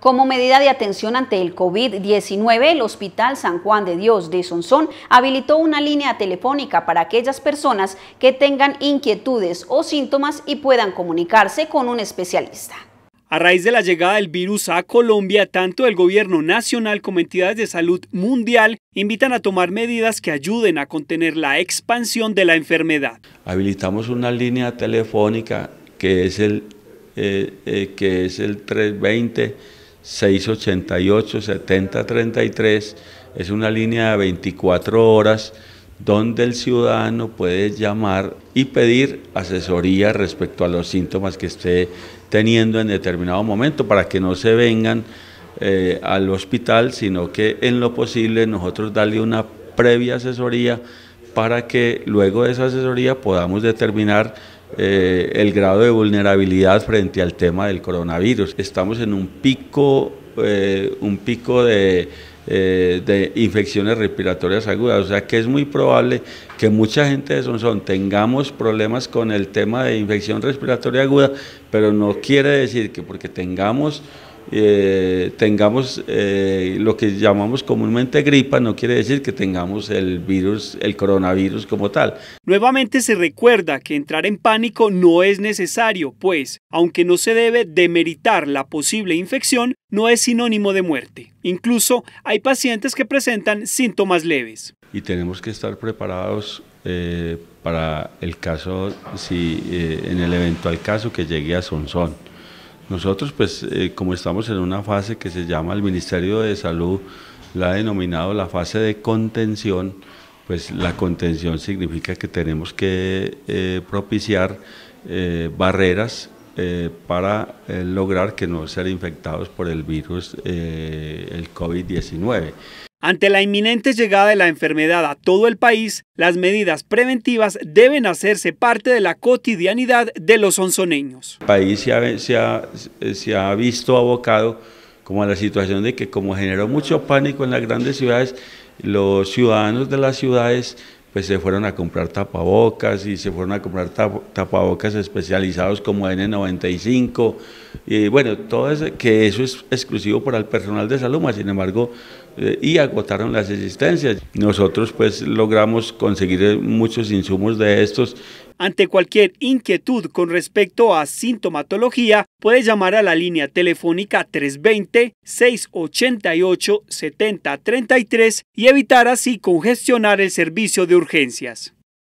Como medida de atención ante el COVID-19, el Hospital San Juan de Dios de Sonsón habilitó una línea telefónica para aquellas personas que tengan inquietudes o síntomas y puedan comunicarse con un especialista. A raíz de la llegada del virus a Colombia, tanto el gobierno nacional como entidades de salud mundial invitan a tomar medidas que ayuden a contener la expansión de la enfermedad. Habilitamos una línea telefónica que es el, eh, eh, el 320 688-7033. Es una línea de 24 horas donde el ciudadano puede llamar y pedir asesoría respecto a los síntomas que esté teniendo en determinado momento para que no se vengan eh, al hospital, sino que en lo posible nosotros darle una previa asesoría para que luego de esa asesoría podamos determinar eh, el grado de vulnerabilidad frente al tema del coronavirus. Estamos en un pico, eh, un pico eh, de, infecciones respiratorias agudas, o sea que es muy probable que mucha gente de son tengamos problemas con el tema de infección respiratoria aguda, pero no quiere decir que porque tengamos eh, tengamos eh, lo que llamamos comúnmente gripa, no quiere decir que tengamos el virus, el coronavirus como tal. Nuevamente se recuerda que entrar en pánico no es necesario, pues, aunque no se debe demeritar la posible infección, no es sinónimo de muerte. Incluso hay pacientes que presentan síntomas leves. Y tenemos que estar preparados eh, para el caso, si en el eventual caso que llegue a Sonsón. Nosotros, pues, eh, como estamos en una fase que se llama el Ministerio de Salud, la ha denominado la fase de contención, pues la contención significa que tenemos que eh, propiciar eh, barreras eh, para eh, lograr que no ser infectados por el virus, eh, el COVID-19. Ante la inminente llegada de la enfermedad a todo el país, las medidas preventivas deben hacerse parte de la cotidianidad de los onzoneños. El país se ha, se ha, se ha visto abocado como a la situación de que como generó mucho pánico en las grandes ciudades, los ciudadanos de las ciudades pues se fueron a comprar tapabocas y se fueron a comprar tapabocas especializados como N95 y bueno, todo eso, que eso es exclusivo para el personal de Saluma, sin embargo, eh, y agotaron las existencias. Nosotros pues logramos conseguir eh, muchos insumos de estos ante cualquier inquietud con respecto a sintomatología, puede llamar a la línea telefónica 320-688-7033 y evitar así congestionar el servicio de urgencias.